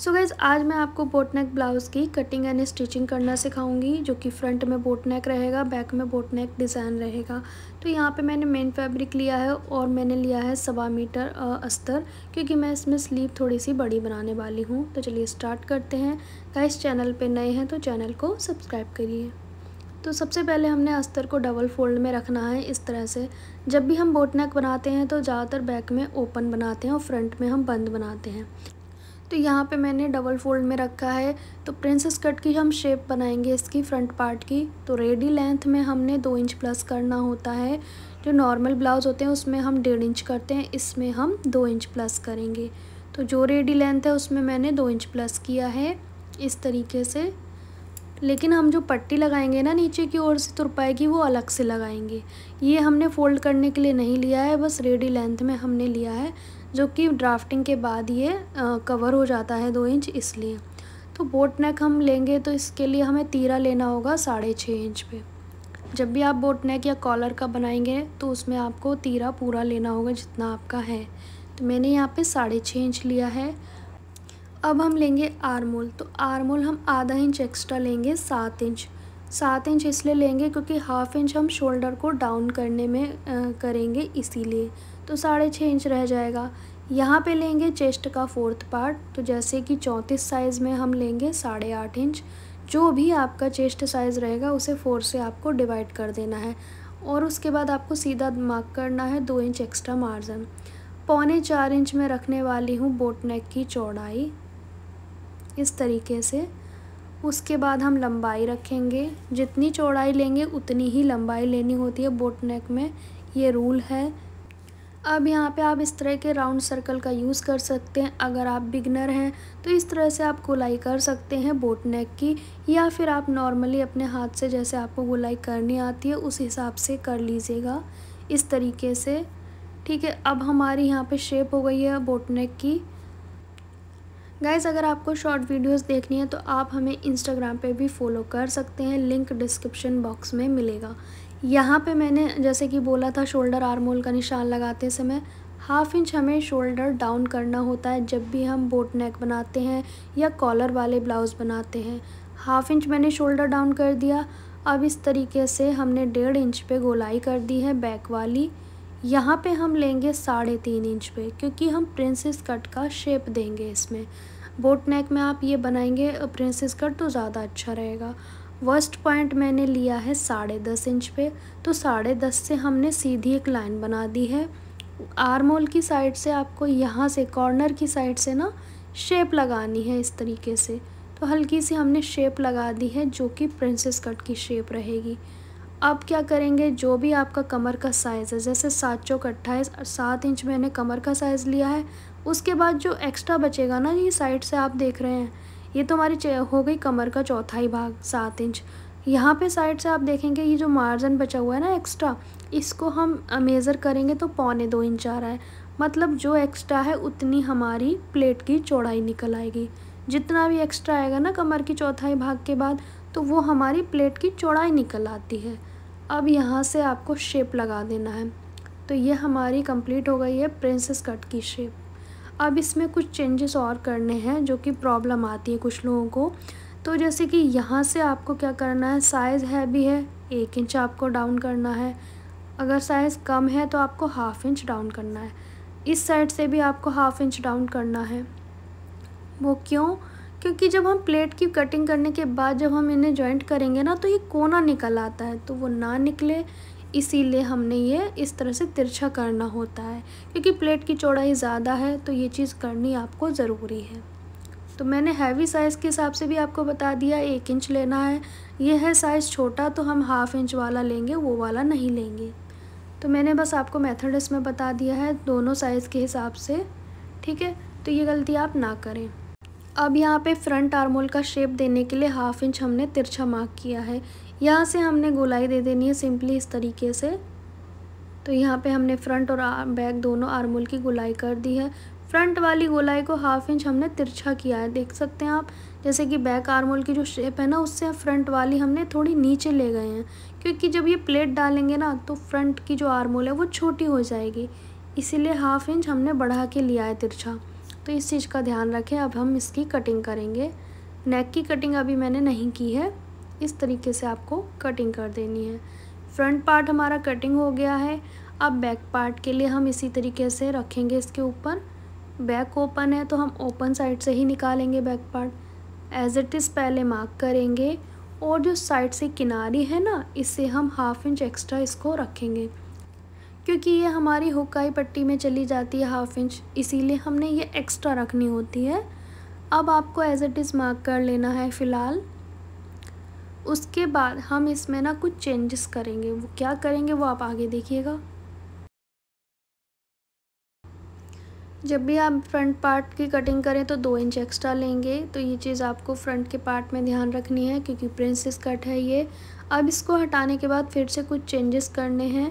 सो gas guys आज मैं आपको बोटनेक ब्लाउज़ की कटिंग एंड स्टिचिंग करना सिखाऊंगी जो कि फ्रंट में बोटनेक रहेगा बैक में बोटनेक डिज़ाइन रहेगा तो यहाँ पे मैंने मेन फैब्रिक लिया है और मैंने लिया है सवा मीटर अस्तर क्योंकि मैं इसमें स्लीव थोड़ी सी बड़ी बनाने वाली हूँ तो चलिए स्टार्ट करते हैं इस चैनल पर नए हैं तो चैनल को सब्सक्राइब करिए तो सबसे पहले हमने अस्तर को डबल फोल्ड में रखना है इस तरह से जब भी हम बोटनेक बनाते हैं तो ज़्यादातर बैक में ओपन बनाते हैं और फ्रंट में हम बंद बनाते हैं तो यहाँ पे मैंने डबल फोल्ड में रखा है तो प्रिंसेस कट की हम शेप बनाएंगे इसकी फ्रंट पार्ट की तो रेडी लेंथ में हमने दो इंच प्लस करना होता है जो नॉर्मल ब्लाउज़ होते हैं उसमें हम डेढ़ इंच करते हैं इसमें हम दो इंच प्लस करेंगे तो जो रेडी लेंथ है उसमें मैंने दो इंच प्लस किया है इस तरीके से लेकिन हम जो पट्टी लगाएंगे ना नीचे की ओर से तुरपाई की वो अलग से लगाएंगे ये हमने फोल्ड करने के लिए नहीं लिया है बस रेडी लेंथ में हमने लिया है जो कि ड्राफ्टिंग के बाद ये कवर हो जाता है दो इंच इसलिए तो बोट नेक हम लेंगे तो इसके लिए हमें तीरा लेना होगा साढ़े छः इंच पे जब भी आप बोट नेक या कॉलर का बनाएंगे तो उसमें आपको तीरा पूरा लेना होगा जितना आपका है तो मैंने यहाँ पे साढ़े छः इंच लिया है अब हम लेंगे आरमोल तो आरमोल हम आधा इंच एक्स्ट्रा लेंगे सात इंच सात इंच इसलिए लेंगे क्योंकि हाफ इंच हम शोल्डर को डाउन करने में आ, करेंगे इसीलिए तो साढ़े छः इंच रह जाएगा यहाँ पे लेंगे चेस्ट का फोर्थ पार्ट तो जैसे कि चौंतीस साइज़ में हम लेंगे साढ़े आठ इंच जो भी आपका चेस्ट साइज़ रहेगा उसे फोर से आपको डिवाइड कर देना है और उसके बाद आपको सीधा मार्क करना है दो इंच एक्स्ट्रा मार्जिन पौने चार इंच में रखने वाली हूँ बोटनेक की चौड़ाई इस तरीके से उसके बाद हम लंबाई रखेंगे जितनी चौड़ाई लेंगे उतनी ही लंबाई लेनी होती है बोटनेक में ये रूल है अब यहाँ पे आप इस तरह के राउंड सर्कल का यूज़ कर सकते हैं अगर आप बिगनर हैं तो इस तरह से आप गुलाई कर सकते हैं बोट नेक की या फिर आप नॉर्मली अपने हाथ से जैसे आपको गुलाई करनी आती है उस हिसाब से कर लीजिएगा इस तरीके से ठीक है अब हमारी यहाँ पे शेप हो गई है बोट नेक की गाइज़ अगर आपको शॉर्ट वीडियोज़ देखनी है तो आप हमें इंस्टाग्राम पर भी फॉलो कर सकते हैं लिंक डिस्क्रिप्शन बॉक्स में मिलेगा यहाँ पे मैंने जैसे कि बोला था शोल्डर आर्म होल का निशान लगाते समय हाफ इंच हमें शोल्डर डाउन करना होता है जब भी हम बोट नेक बनाते हैं या कॉलर वाले ब्लाउज़ बनाते हैं हाफ इंच मैंने शोल्डर डाउन कर दिया अब इस तरीके से हमने डेढ़ इंच पे गोलाई कर दी है बैक वाली यहाँ पे हम लेंगे साढ़े तीन इंच पे क्योंकि हम प्रिंसेस कट का शेप देंगे इसमें बोट नेक में आप ये बनाएंगे प्रिंसेस कट तो ज़्यादा अच्छा रहेगा वर्स्ट पॉइंट मैंने लिया है साढ़े दस इंच पे तो साढ़े दस से हमने सीधी एक लाइन बना दी है आर्मोल की साइड से आपको यहाँ से कॉर्नर की साइड से ना शेप लगानी है इस तरीके से तो हल्की सी हमने शेप लगा दी है जो कि प्रिंसेस कट की शेप रहेगी अब क्या करेंगे जो भी आपका कमर का साइज़ है जैसे सात चौक अट्ठाईस सात इंच मैंने कमर का साइज़ लिया है उसके बाद जो एक्स्ट्रा बचेगा ना ये साइड से आप देख रहे हैं ये तो हमारी हो गई कमर का चौथाई भाग सात इंच यहाँ पे साइड से आप देखेंगे ये जो मार्जिन बचा हुआ है ना एक्स्ट्रा इसको हम मेज़र करेंगे तो पौने दो इंच आ रहा है मतलब जो एक्स्ट्रा है उतनी हमारी प्लेट की चौड़ाई निकल आएगी जितना भी एक्स्ट्रा आएगा ना कमर की चौथाई भाग के बाद तो वो हमारी प्लेट की चौड़ाई निकल आती है अब यहाँ से आपको शेप लगा देना है तो ये हमारी कंप्लीट हो गई है प्रिंसेस कट की शेप अब इसमें कुछ चेंजेस और करने हैं जो कि प्रॉब्लम आती है कुछ लोगों को तो जैसे कि यहाँ से आपको क्या करना है साइज़ है भी है एक इंच आपको डाउन करना है अगर साइज़ कम है तो आपको हाफ़ इंच डाउन करना है इस साइड से भी आपको हाफ़ इंच डाउन करना है वो क्यों क्योंकि जब हम प्लेट की कटिंग करने के बाद जब हम इन्हें जॉइंट करेंगे ना तो ये कोना निकल आता है तो वो ना निकले इसीलिए हमने ये इस तरह से तिरछा करना होता है क्योंकि प्लेट की चौड़ाई ज़्यादा है तो ये चीज़ करनी आपको ज़रूरी है तो मैंने हैवी साइज़ के हिसाब से भी आपको बता दिया एक इंच लेना है ये है साइज़ छोटा तो हम हाफ़ इंच वाला लेंगे वो वाला नहीं लेंगे तो मैंने बस आपको मेथड इसमें बता दिया है दोनों साइज़ के हिसाब से ठीक है तो ये गलती आप ना करें अब यहाँ पे फ्रंट आर्मोल का शेप देने के लिए हाफ इंच हमने तिरछा मार्क किया है यहाँ से हमने गोलाई दे देनी है सिंपली इस तरीके से तो यहाँ पे हमने फ्रंट और बैक दोनों आर्मोल की गोलाई कर दी है फ्रंट वाली गोलाई को हाफ इंच हमने तिरछा किया है देख सकते हैं आप जैसे कि बैक आर्मोल की जो शेप है ना उससे फ्रंट वाली हमने थोड़ी नीचे ले गए हैं क्योंकि जब ये प्लेट डालेंगे ना तो फ्रंट की जो आर्मोल है वो छोटी हो जाएगी इसीलिए हाफ इंच हमने बढ़ा के लिया है तिरछा तो इस चीज़ का ध्यान रखें अब हम इसकी कटिंग करेंगे नेक की कटिंग अभी मैंने नहीं की है इस तरीके से आपको कटिंग कर देनी है फ्रंट पार्ट हमारा कटिंग हो गया है अब बैक पार्ट के लिए हम इसी तरीके से रखेंगे इसके ऊपर बैक ओपन है तो हम ओपन साइड से ही निकालेंगे back part as it is पहले मार्क करेंगे और जो साइड से किनारी है ना इससे हम हाफ इंच एक्स्ट्रा इसको रखेंगे क्योंकि ये हमारी हुकाई पट्टी में चली जाती है हाफ इंच इसीलिए हमने ये एक्स्ट्रा रखनी होती है अब आपको एज इट इज़ मार्क कर लेना है फ़िलहाल उसके बाद हम इसमें ना कुछ चेंजेस करेंगे वो क्या करेंगे वो आप आगे देखिएगा जब भी आप फ्रंट पार्ट की कटिंग करें तो दो इंच एक्स्ट्रा लेंगे तो ये चीज़ आपको फ्रंट के पार्ट में ध्यान रखनी है क्योंकि प्रिंसेस कट है ये अब इसको हटाने के बाद फिर से कुछ चेंजेस करने हैं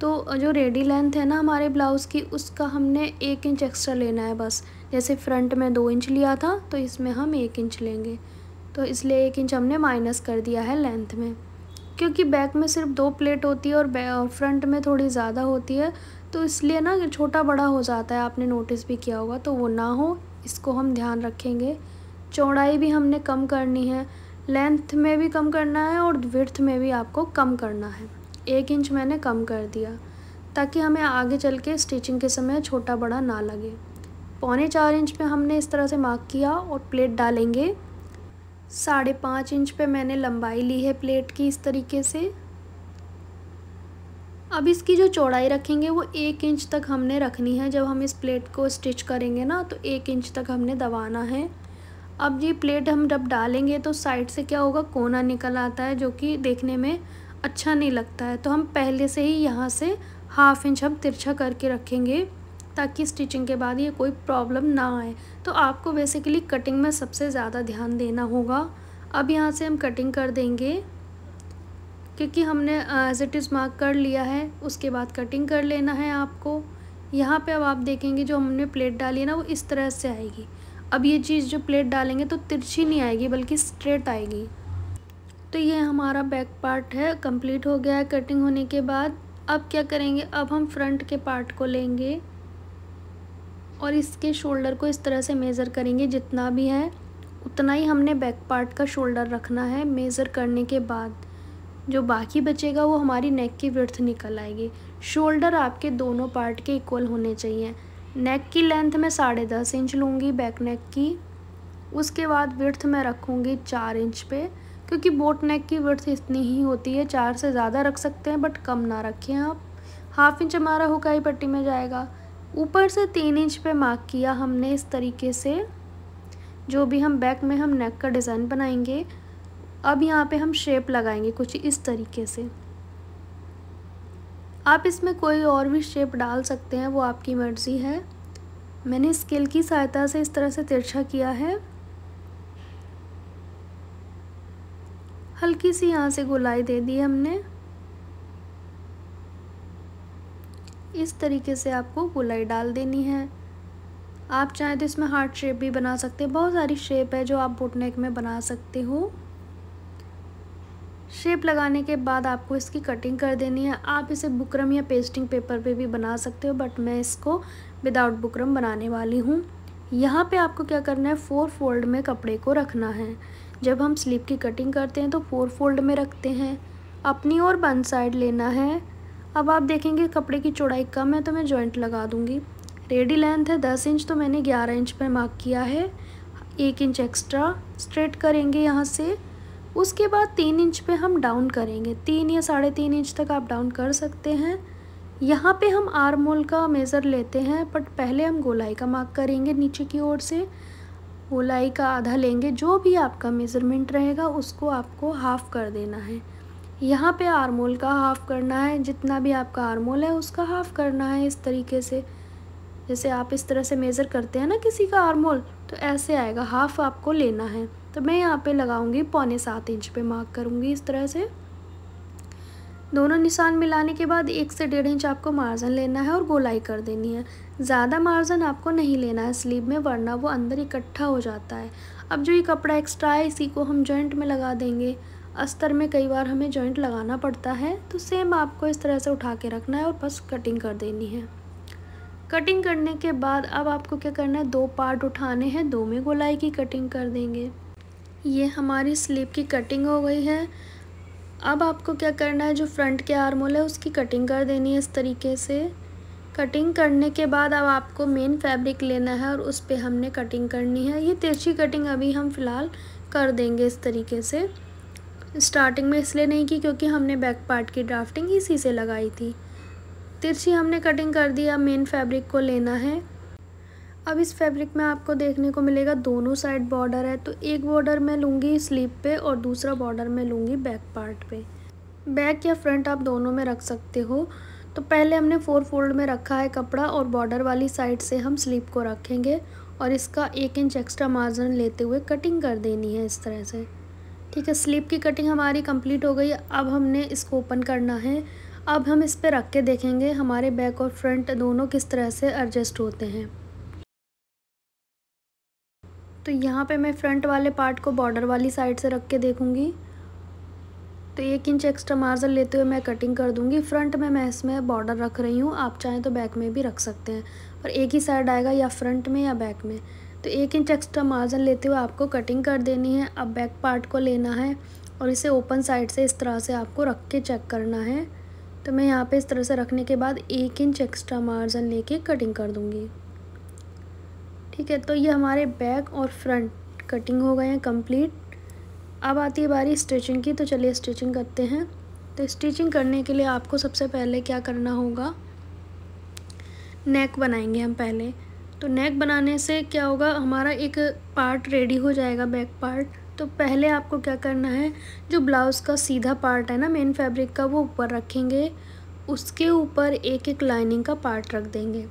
तो जो रेडी लेंथ है ना हमारे ब्लाउज़ की उसका हमने एक इंच एक्स्ट्रा लेना है बस जैसे फ्रंट में दो इंच लिया था तो इसमें हम एक इंच लेंगे तो इसलिए एक इंच हमने माइनस कर दिया है लेंथ में क्योंकि बैक में सिर्फ दो प्लेट होती है और फ्रंट में थोड़ी ज़्यादा होती है तो इसलिए ना छोटा बड़ा हो जाता है आपने नोटिस भी किया होगा तो वो ना हो इसको हम ध्यान रखेंगे चौड़ाई भी हमने कम करनी है लेंथ में भी कम करना है और विर्थ में भी आपको कम करना है एक इंच मैंने कम कर दिया ताकि हमें आगे चल के स्टिचिंग के समय छोटा बड़ा ना लगे पौने चार इंच पे हमने इस तरह से मार्क किया और प्लेट डालेंगे साढ़े पाँच इंच पे मैंने लंबाई ली है प्लेट की इस तरीके से अब इसकी जो चौड़ाई रखेंगे वो एक इंच तक हमने रखनी है जब हम इस प्लेट को स्टिच करेंगे ना तो एक इंच तक हमने दबाना है अब ये प्लेट हम जब डालेंगे तो साइड से क्या होगा कोना निकल आता है जो कि देखने में अच्छा नहीं लगता है तो हम पहले से ही यहाँ से हाफ इंच हम तिरछा करके रखेंगे ताकि स्टिचिंग के बाद ये कोई प्रॉब्लम ना आए तो आपको बेसिकली कटिंग में सबसे ज़्यादा ध्यान देना होगा अब यहाँ से हम कटिंग कर देंगे क्योंकि हमने एज इट इज़ मार्क कर लिया है उसके बाद कटिंग कर लेना है आपको यहाँ पे अब आप देखेंगे जो हमने प्लेट डाली है ना वो इस तरह से आएगी अब ये चीज़ जो प्लेट डालेंगे तो तिरछी नहीं आएगी बल्कि स्ट्रेट आएगी तो ये हमारा बैक पार्ट है कंप्लीट हो गया है कटिंग होने के बाद अब क्या करेंगे अब हम फ्रंट के पार्ट को लेंगे और इसके शोल्डर को इस तरह से मेज़र करेंगे जितना भी है उतना ही हमने बैक पार्ट का शोल्डर रखना है मेज़र करने के बाद जो बाकी बचेगा वो हमारी नेक की विर्थ निकल आएगी शोल्डर आपके दोनों पार्ट के इक्वल होने चाहिए नेक की लेंथ मैं साढ़े दस इंच लूँगी बैक नेक की उसके बाद विर्थ मैं रखूँगी चार इंच पे क्योंकि बोट नेक की विर्थ इतनी ही होती है चार से ज़्यादा रख सकते हैं बट कम ना रखें आप हाफ इंच हमारा हुकाई पट्टी में जाएगा ऊपर से तीन इंच पे मार्क किया हमने इस तरीके से जो भी हम बैक में हम नेक का डिज़ाइन बनाएंगे अब यहाँ पे हम शेप लगाएंगे कुछ इस तरीके से आप इसमें कोई और भी शेप डाल सकते हैं वो आपकी मर्ज़ी है मैंने स्केल की सहायता से इस तरह से तिरछा किया है हल्की सी यहाँ से गोलाई दे दी हमने इस तरीके से आपको गोलाई डाल देनी है आप चाहें तो इसमें हार्ट शेप भी बना सकते हैं बहुत सारी शेप है जो आप बोटनेक में बना सकते हो शेप लगाने के बाद आपको इसकी कटिंग कर देनी है आप इसे बुकरम या पेस्टिंग पेपर पे भी बना सकते हो बट मैं इसको विदाउट बुकरम बनाने वाली हूँ यहाँ पे आपको क्या करना है फोर फोल्ड में कपड़े को रखना है जब हम स्लीप की कटिंग करते हैं तो फोर फोल्ड में रखते हैं अपनी और बन साइड लेना है अब आप देखेंगे कपड़े की चौड़ाई कम है तो मैं जॉइंट लगा दूँगी रेडी लेंथ है दस इंच तो मैंने ग्यारह इंच पर मार्क किया है एक इंच एक्स्ट्रा स्ट्रेट करेंगे यहाँ से उसके बाद तीन इंच पे हम डाउन करेंगे तीन या साढ़े तीन इंच तक आप डाउन कर सकते हैं यहाँ पे हम आरमोल का मेज़र लेते हैं बट पहले हम गोलाई का मार्क करेंगे नीचे की ओर से गोलाई का आधा लेंगे जो भी आपका मेज़रमेंट रहेगा उसको आपको हाफ़ कर देना है यहाँ पे आर्मोल का हाफ़ करना है जितना भी आपका आर्मोल है उसका हाफ़ करना है इस तरीके से जैसे आप इस तरह से मेज़र करते हैं ना किसी का आर्मोल तो ऐसे आएगा हाफ़ आपको लेना है तो मैं यहाँ पे लगाऊंगी पौने सात इंच पे मार्क करूँगी इस तरह से दोनों निशान मिलाने के बाद एक से डेढ़ इंच आपको मार्जन लेना है और गोलाई कर देनी है ज़्यादा मार्जन आपको नहीं लेना है स्लीव में वरना वो अंदर इकट्ठा हो जाता है अब जो ये कपड़ा एक्स्ट्रा है इसी को हम जॉइंट में लगा देंगे अस्तर में कई बार हमें जॉइंट लगाना पड़ता है तो सेम आपको इस तरह से उठा के रखना है और बस कटिंग कर देनी है कटिंग करने के बाद अब आपको क्या करना है दो पार्ट उठाने हैं दो में गोलाई की कटिंग कर देंगे ये हमारी स्लीप की कटिंग हो गई है अब आपको क्या करना है जो फ्रंट के आर्मोल है उसकी कटिंग कर देनी है इस तरीके से कटिंग करने के बाद अब आपको मेन फैब्रिक लेना है और उस पर हमने कटिंग करनी है ये तिरछी कटिंग अभी हम फ़िलहाल कर देंगे इस तरीके से स्टार्टिंग में इसलिए नहीं की क्योंकि हमने बैक पार्ट की ड्राफ्टिंग इसी से लगाई थी तिरछी हमने कटिंग कर दिया मेन फैब्रिक को लेना है अब इस फैब्रिक में आपको देखने को मिलेगा दोनों साइड बॉर्डर है तो एक बॉर्डर मैं लूँगी स्लीप पे और दूसरा बॉर्डर मैं लूँगी बैक पार्ट पे बैक या फ्रंट आप दोनों में रख सकते हो तो पहले हमने फोर फोल्ड में रखा है कपड़ा और बॉर्डर वाली साइड से हम स्लीप को रखेंगे और इसका एक इंच एक्स्ट्रा मार्जिन लेते हुए कटिंग कर देनी है इस तरह से ठीक है स्लीप की कटिंग हमारी कंप्लीट हो गई अब हमने इसको ओपन करना है अब हम इस पर रख के देखेंगे हमारे बैक और फ्रंट दोनों किस तरह से एडजस्ट होते हैं तो यहाँ पे मैं फ्रंट वाले पार्ट को बॉर्डर वाली साइड से रख के देखूँगी तो एक इंच एक्स्ट्रा मार्जन लेते हुए मैं कटिंग कर दूँगी फ्रंट में मैं इसमें बॉर्डर रख रही हूँ आप चाहें तो बैक में भी रख सकते हैं पर एक ही साइड आएगा या फ्रंट में या बैक में तो एक इंच एक्स्ट्रा मार्जिन लेते हुए आपको कटिंग कर देनी है अब बैक पार्ट को लेना है और इसे ओपन साइड से इस तरह से आपको रख के चेक करना है तो मैं यहाँ पे इस तरह से रखने के बाद एक इंच एक्स्ट्रा मार्जिन लेके कटिंग कर दूँगी ठीक है तो ये हमारे बैक और फ्रंट कटिंग हो गए हैं कंप्लीट अब आती है बारी स्टिचिंग की तो चलिए स्टिचिंग करते हैं तो स्टिचिंग करने के लिए आपको सबसे पहले क्या करना होगा नेक बनाएंगे हम पहले तो नेक बनाने से क्या होगा हमारा एक पार्ट रेडी हो जाएगा बैक पार्ट तो पहले आपको क्या करना है जो ब्लाउज़ का सीधा पार्ट है ना मेन फैब्रिक का वो ऊपर रखेंगे उसके ऊपर एक एक लाइनिंग का पार्ट रख देंगे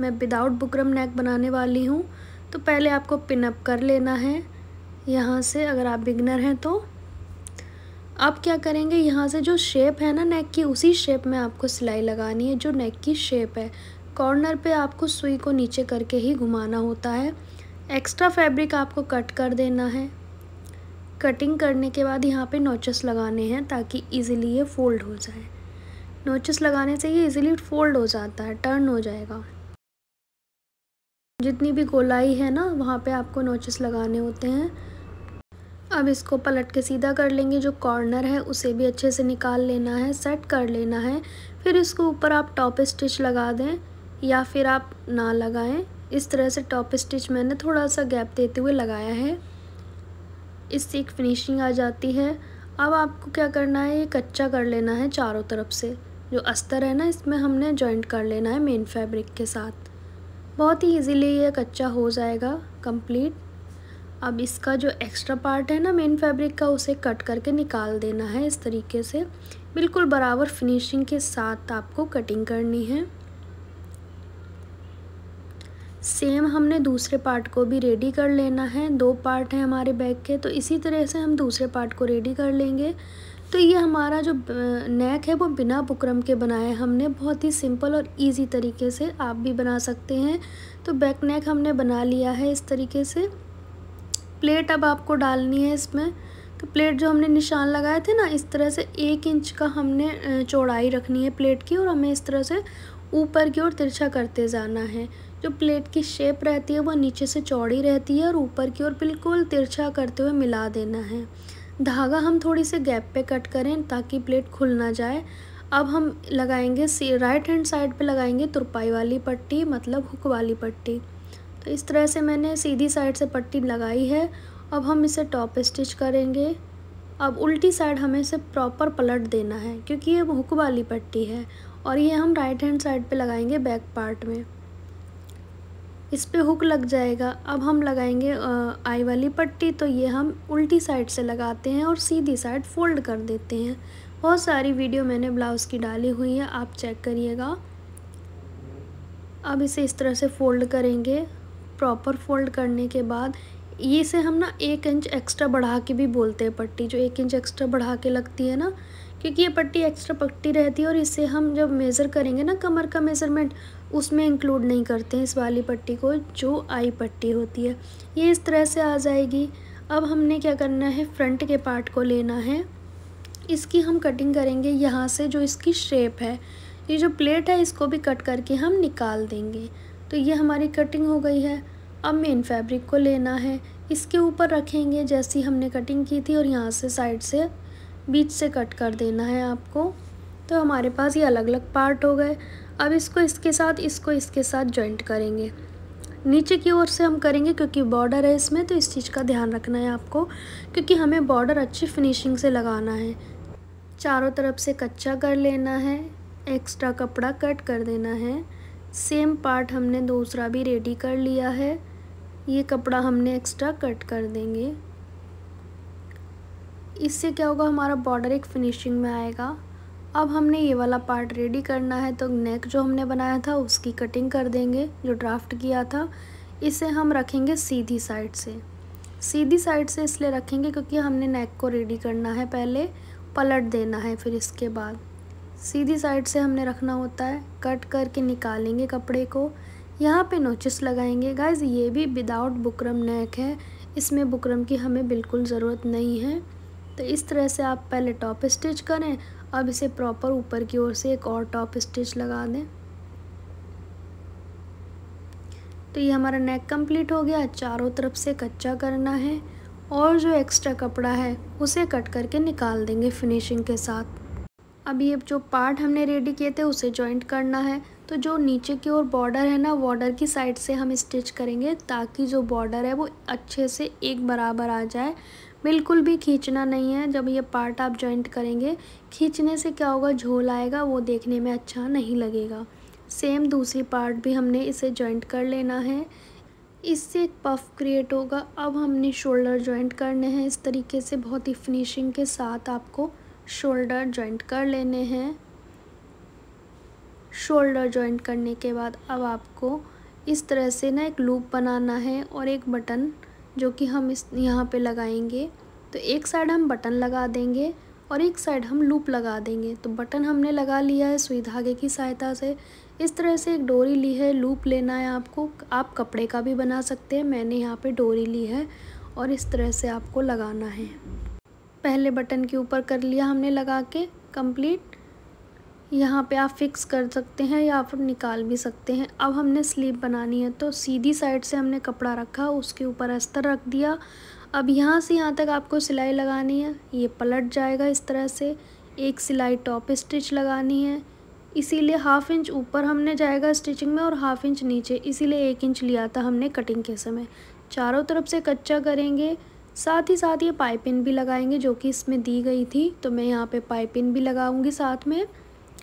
मैं विदाउट बुकरम नेक बनाने वाली हूँ तो पहले आपको पिनअप कर लेना है यहाँ से अगर आप बिगनर हैं तो आप क्या करेंगे यहाँ से जो शेप है ना नेक की उसी शेप में आपको सिलाई लगानी है जो नेक की शेप है कॉर्नर पे आपको सुई को नीचे करके ही घुमाना होता है एक्स्ट्रा फैब्रिक आपको कट कर देना है कटिंग करने के बाद यहाँ पे नोचेस लगाने हैं ताकि इजीली ये फोल्ड हो जाए नोचेस लगाने से ये इजीली फोल्ड हो जाता है टर्न हो जाएगा जितनी भी गोलाई है ना वहाँ पे आपको नोचेस लगाने होते हैं अब इसको पलट के सीधा कर लेंगे जो कॉर्नर है उसे भी अच्छे से निकाल लेना है सेट कर लेना है फिर इसको ऊपर आप टॉप स्टिच लगा दें या फिर आप ना लगाएं इस तरह से टॉप स्टिच मैंने थोड़ा सा गैप देते हुए लगाया है इससे एक फिनिशिंग आ जाती है अब आपको क्या करना है ये कच्चा कर लेना है चारों तरफ से जो अस्तर है ना इसमें हमने जॉइंट कर लेना है मेन फैब्रिक के साथ बहुत ही इजीली ये कच्चा हो जाएगा कंप्लीट अब इसका जो एक्स्ट्रा पार्ट है ना मेन फैब्रिक का उसे कट करके निकाल देना है इस तरीके से बिल्कुल बराबर फिनिशिंग के साथ आपको कटिंग करनी है सेम हमने दूसरे पार्ट को भी रेडी कर लेना है दो पार्ट हैं हमारे बैक के तो इसी तरह से हम दूसरे पार्ट को रेडी कर लेंगे तो ये हमारा जो नेक है वो बिना बुकरम के बनाया है हमने बहुत ही सिंपल और इजी तरीके से आप भी बना सकते हैं तो बैक नेक हमने बना लिया है इस तरीके से प्लेट अब आपको डालनी है इसमें तो प्लेट जो हमने निशान लगाए थे ना इस तरह से एक इंच का हमने चौड़ाई रखनी है प्लेट की और हमें इस तरह से ऊपर की ओर तिरछा करते जाना है जो प्लेट की शेप रहती है वो नीचे से चौड़ी रहती है और ऊपर की ओर बिल्कुल तिरछा करते हुए मिला देना है धागा हम थोड़ी सी गैप पे कट करें ताकि प्लेट खुल ना जाए अब हम लगाएंगे राइट हैंड साइड पे लगाएंगे तुरपाई वाली पट्टी मतलब हुक वाली पट्टी तो इस तरह से मैंने सीधी साइड से पट्टी लगाई है अब हम इसे टॉप स्टिच करेंगे अब उल्टी साइड हमें इसे प्रॉपर पलट देना है क्योंकि ये हुक वाली पट्टी है और ये हम राइट हैंड साइड पे लगाएंगे बैक पार्ट में इस पर हुक लग जाएगा अब हम लगाएंगे आई वाली पट्टी तो ये हम उल्टी साइड से लगाते हैं और सीधी साइड फोल्ड कर देते हैं बहुत सारी वीडियो मैंने ब्लाउज़ की डाली हुई है आप चेक करिएगा अब इसे इस तरह से फोल्ड करेंगे प्रॉपर फोल्ड करने के बाद ये से हम ना एक इंच एक्स्ट्रा बढ़ा के भी बोलते हैं पट्टी जो एक इंच एक्स्ट्रा बढ़ा के लगती है ना क्योंकि ये पट्टी एक्स्ट्रा पट्टी रहती है और इसे हम जब मेज़र करेंगे ना कमर का मेज़रमेंट उसमें इंक्लूड नहीं करते हैं इस वाली पट्टी को जो आई पट्टी होती है ये इस तरह से आ जाएगी अब हमने क्या करना है फ्रंट के पार्ट को लेना है इसकी हम कटिंग करेंगे यहाँ से जो इसकी शेप है ये जो प्लेट है इसको भी कट करके हम निकाल देंगे तो ये हमारी कटिंग हो गई है अब मेन फैब्रिक को लेना है इसके ऊपर रखेंगे जैसी हमने कटिंग की थी और यहाँ से साइड से बीच से कट कर देना है आपको तो हमारे पास ये अलग अलग पार्ट हो गए अब इसको इसके साथ इसको इसके साथ जॉइंट करेंगे नीचे की ओर से हम करेंगे क्योंकि बॉर्डर है इसमें तो इस चीज़ का ध्यान रखना है आपको क्योंकि हमें बॉर्डर अच्छी फिनिशिंग से लगाना है चारों तरफ से कच्चा कर लेना है एक्स्ट्रा कपड़ा कट कर देना है सेम पार्ट हमने दूसरा भी रेडी कर लिया है ये कपड़ा हमने एक्स्ट्रा कट कर देंगे इससे क्या होगा हमारा बॉर्डर एक फिनिशिंग में आएगा अब हमने ये वाला पार्ट रेडी करना है तो नेक जो हमने बनाया था उसकी कटिंग कर देंगे जो ड्राफ्ट किया था इसे हम रखेंगे सीधी साइड से सीधी साइड से इसलिए रखेंगे क्योंकि हमने नेक को रेडी करना है पहले पलट देना है फिर इसके बाद सीधी साइड से हमने रखना होता है कट करके निकालेंगे कपड़े को यहाँ पे नोचिस लगाएंगे गाइज ये भी विदाउट बुकरम नेक है इसमें बुकरम की हमें बिल्कुल ज़रूरत नहीं है तो इस तरह से आप पहले टॉप स्टिच करें अब इसे प्रॉपर ऊपर की ओर से एक और टॉप स्टिच लगा दें तो ये हमारा नेक कंप्लीट हो गया चारों तरफ से कच्चा करना है और जो एक्स्ट्रा कपड़ा है उसे कट करके निकाल देंगे फिनिशिंग के साथ अब ये जो पार्ट हमने रेडी किए थे उसे जॉइंट करना है तो जो नीचे की ओर बॉर्डर है ना बॉर्डर की साइड से हम स्टिच करेंगे ताकि जो बॉर्डर है वो अच्छे से एक बराबर आ जाए बिल्कुल भी खींचना नहीं है जब ये पार्ट आप जॉइंट करेंगे खींचने से क्या होगा झोल आएगा वो देखने में अच्छा नहीं लगेगा सेम दूसरी पार्ट भी हमने इसे जॉइंट कर लेना है इससे एक पफ क्रिएट होगा अब हमने शोल्डर जॉइंट करने हैं इस तरीके से बहुत ही फिनिशिंग के साथ आपको शोल्डर जॉइंट कर लेने हैं शोल्डर जॉइंट करने के बाद अब आपको इस तरह से ना एक लूप बनाना है और एक बटन जो कि हम इस यहाँ पे लगाएंगे तो एक साइड हम बटन लगा देंगे और एक साइड हम लूप लगा देंगे तो बटन हमने लगा लिया है सुई धागे की सहायता से इस तरह से एक डोरी ली है लूप लेना है आपको आप कपड़े का भी बना सकते हैं मैंने यहाँ पे डोरी ली है और इस तरह से आपको लगाना है पहले बटन के ऊपर कर लिया हमने लगा के कंप्लीट यहाँ पे आप फिक्स कर सकते हैं या फिर निकाल भी सकते हैं अब हमने स्लीव बनानी है तो सीधी साइड से हमने कपड़ा रखा उसके ऊपर अस्तर रख दिया अब यहाँ से यहाँ तक आपको सिलाई लगानी है ये पलट जाएगा इस तरह से एक सिलाई टॉप स्टिच लगानी है इसीलिए हाफ इंच ऊपर हमने जाएगा स्टिचिंग में और हाफ इंच नीचे इसीलिए एक इंच लिया था हमने कटिंग के समय चारों तरफ से कच्चा करेंगे साथ ही साथ ये पाइपिन भी लगाएंगे जो कि इसमें दी गई थी तो मैं यहाँ पे पाइपिन भी लगाऊंगी साथ में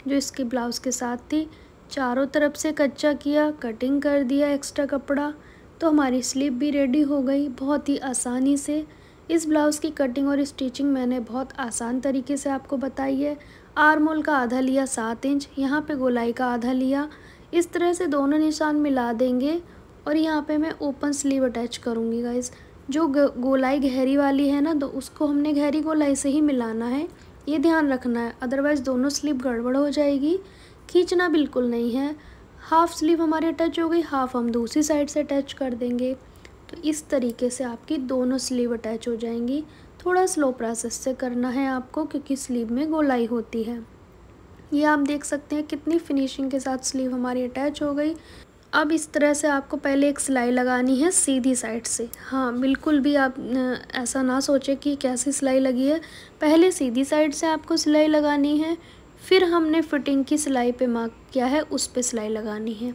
जो इसके ब्लाउज़ के साथ थी चारों तरफ से कच्चा किया कटिंग कर दिया एक्स्ट्रा कपड़ा तो हमारी स्लीव भी रेडी हो गई बहुत ही आसानी से इस ब्लाउज़ की कटिंग और स्टिचिंग मैंने बहुत आसान तरीके से आपको बताई है आरमोल का आधा लिया सात इंच यहाँ पे गोलाई का आधा लिया इस तरह से दोनों निशान मिला देंगे और यहाँ पे मैं ओपन स्लीव अटैच करूँगी गाइज जो गोलाई गहरी वाली है ना तो उसको हमने गहरी गोलाई से ही मिलाना है ये ध्यान रखना है अदरवाइज़ दोनों स्लीव गड़बड़ हो जाएगी खींचना बिल्कुल नहीं है हाफ़ स्लीव हमारी अटैच हो गई हाफ़ हम दूसरी साइड से अटैच कर देंगे तो इस तरीके से आपकी दोनों स्लीव अटैच हो जाएंगी थोड़ा स्लो प्रोसेस से करना है आपको क्योंकि स्लीव में गोलाई होती है ये आप देख सकते हैं कितनी फिनिशिंग के साथ स्लीव हमारी अटैच हो गई अब इस तरह से आपको पहले एक सिलाई लगानी है सीधी साइड से हाँ बिल्कुल भी आप ऐसा ना सोचें कि कैसी सिलाई लगी है पहले सीधी साइड से आपको सिलाई लगानी है फिर हमने फिटिंग की सिलाई पे मार्क किया है उस पे सिलाई लगानी है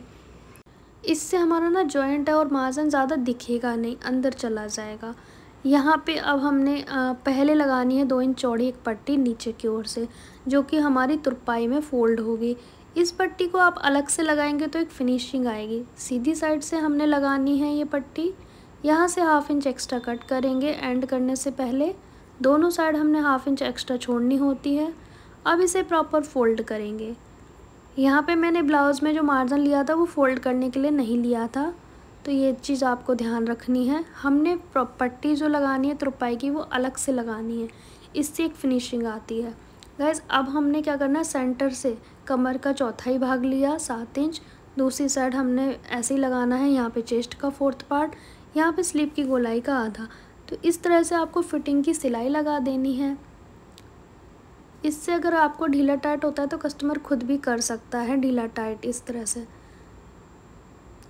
इससे हमारा ना जॉइंट है और माजन ज़्यादा दिखेगा नहीं अंदर चला जाएगा यहाँ पे अब हमने पहले लगानी है दो इंच चौड़ी एक पट्टी नीचे की ओर से जो कि हमारी तुरपाई में फोल्ड होगी इस पट्टी को आप अलग से लगाएंगे तो एक फिनिशिंग आएगी सीधी साइड से हमने लगानी है ये पट्टी यहाँ से हाफ इंच एक्स्ट्रा कट करेंगे एंड करने से पहले दोनों साइड हमने हाफ इंच एक्स्ट्रा छोड़नी होती है अब इसे प्रॉपर फोल्ड करेंगे यहाँ पे मैंने ब्लाउज़ में जो मार्जिन लिया था वो फ़ोल्ड करने के लिए नहीं लिया था तो ये चीज़ आपको ध्यान रखनी है हमने पट्टी जो लगानी है तुरपाई की वो अलग से लगानी है इससे एक फिनिशिंग आती है गैस अब हमने क्या करना है सेंटर से कमर का चौथा ही भाग लिया सात इंच दूसरी साइड हमने ऐसे ही लगाना है यहाँ पे चेस्ट का फोर्थ पार्ट यहाँ पे स्लीप की गोलाई का आधा तो इस तरह से आपको फिटिंग की सिलाई लगा देनी है इससे अगर आपको ढीला टाइट होता है तो कस्टमर खुद भी कर सकता है ढीला टाइट इस तरह से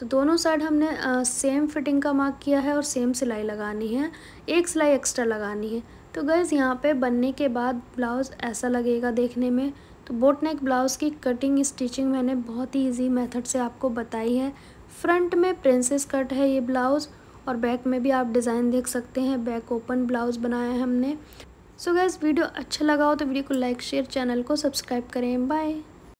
तो दोनों साइड हमने आ, सेम फिटिंग का मार्क किया है और सेम सिलाई लगानी है एक सिलाई एक्स्ट्रा लगानी है तो गैस यहाँ पे बनने के बाद ब्लाउज़ ऐसा लगेगा देखने में तो बोट नेक ब्लाउज़ की कटिंग स्टिचिंग मैंने बहुत ही इजी मेथड से आपको बताई है फ्रंट में प्रिंसेस कट है ये ब्लाउज़ और बैक में भी आप डिज़ाइन देख सकते हैं बैक ओपन ब्लाउज़ बनाया है हमने सो so गैस वीडियो अच्छा लगा हो तो वीडियो को लाइक शेयर चैनल को सब्सक्राइब करें बाय